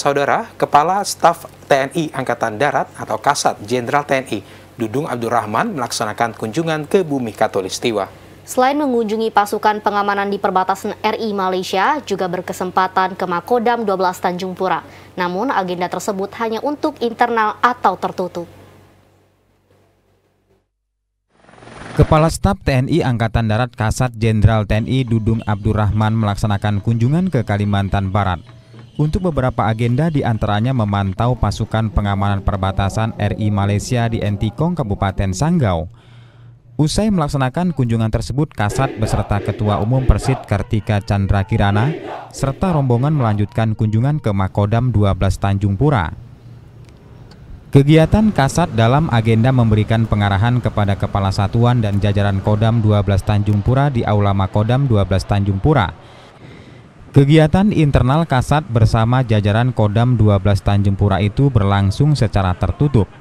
Saudara Kepala Staf TNI Angkatan Darat atau Kasat Jenderal TNI Dudung Abdurrahman melaksanakan kunjungan ke bumi Katolistiwa. Selain mengunjungi pasukan pengamanan di perbatasan RI Malaysia, juga berkesempatan ke Makodam 12 Tanjung Pura. Namun agenda tersebut hanya untuk internal atau tertutup. Kepala Staf TNI Angkatan Darat Kasat Jenderal TNI Dudung Abdurrahman melaksanakan kunjungan ke Kalimantan Barat untuk beberapa agenda diantaranya memantau pasukan pengamanan perbatasan RI Malaysia di Entikong, Kabupaten Sanggau. Usai melaksanakan kunjungan tersebut, Kasat beserta Ketua Umum Persit Kartika Chandra Kirana serta rombongan melanjutkan kunjungan ke Makodam 12 Tanjung Pura. Kegiatan Kasat dalam agenda memberikan pengarahan kepada Kepala Satuan dan jajaran Kodam 12 Tanjung Pura di Aula Makodam 12 Tanjung Pura Kegiatan internal Kasat bersama jajaran Kodam 12 Tanjung Pura itu berlangsung secara tertutup.